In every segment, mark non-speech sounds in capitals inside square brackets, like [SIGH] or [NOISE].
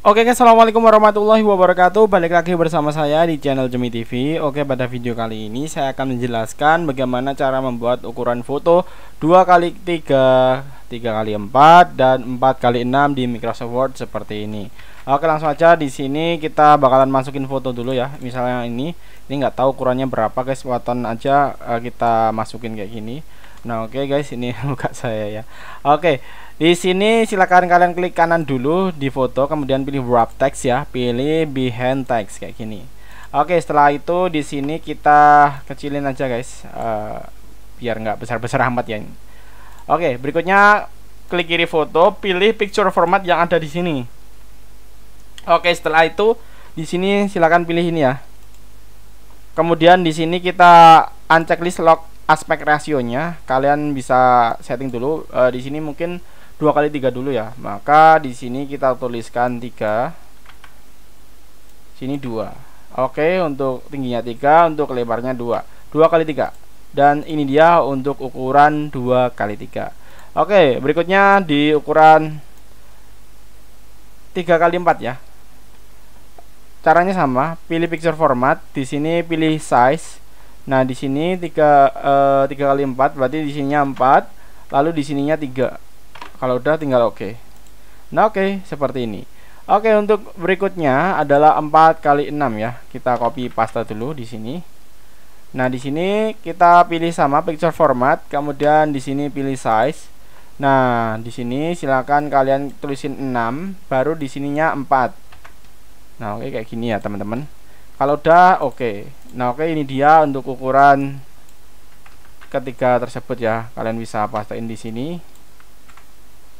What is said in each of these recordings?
Oke, okay, assalamualaikum warahmatullahi wabarakatuh. Balik lagi bersama saya di channel Jemi TV. Oke, okay, pada video kali ini saya akan menjelaskan bagaimana cara membuat ukuran foto 2 kali 3 3 kali 4 dan 4 kali 6 di Microsoft Word seperti ini. Oke, okay, langsung aja di sini kita bakalan masukin foto dulu ya. Misalnya ini, ini nggak tahu ukurannya berapa guys, Buatan aja eh, kita masukin kayak gini. Nah, oke okay guys, ini [LAUGHS] muka saya ya. Oke, okay, di sini silakan kalian klik kanan dulu di foto, kemudian pilih wrap text ya, pilih behind text kayak gini. Oke, okay, setelah itu di sini kita kecilin aja guys, uh, biar nggak besar-besar amat ya. Ini. Oke, berikutnya klik kiri foto, pilih picture format yang ada di sini. Oke, setelah itu di sini silakan pilih ini ya kemudian di sini kita uncheck list log aspek rasionya kalian bisa setting dulu e, di sini mungkin dua kali tiga dulu ya maka di sini kita tuliskan tiga sini dua oke untuk tingginya tiga untuk lebarnya dua dua kali tiga dan ini dia untuk ukuran dua kali tiga oke berikutnya di ukuran tiga kali empat ya caranya sama pilih picture format di sini pilih size nah di sini tiga eh, tiga kali empat berarti di sininya empat lalu di sininya tiga kalau udah tinggal oke okay. nah oke okay, seperti ini oke okay, untuk berikutnya adalah empat kali enam ya kita copy paste dulu di sini Nah, di sini kita pilih sama picture format, kemudian di sini pilih size. Nah, di sini silakan kalian tulisin 6, baru di sininya empat nah oke okay, kayak gini ya teman-teman kalau udah oke okay. nah oke okay, ini dia untuk ukuran ketiga tersebut ya kalian bisa pastiin di sini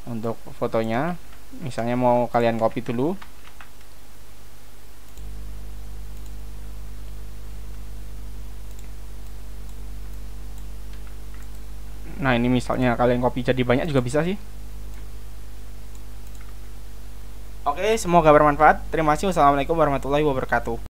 untuk fotonya misalnya mau kalian copy dulu nah ini misalnya kalian copy jadi banyak juga bisa sih Oke, semoga bermanfaat. Terima kasih. Wassalamualaikum warahmatullahi wabarakatuh.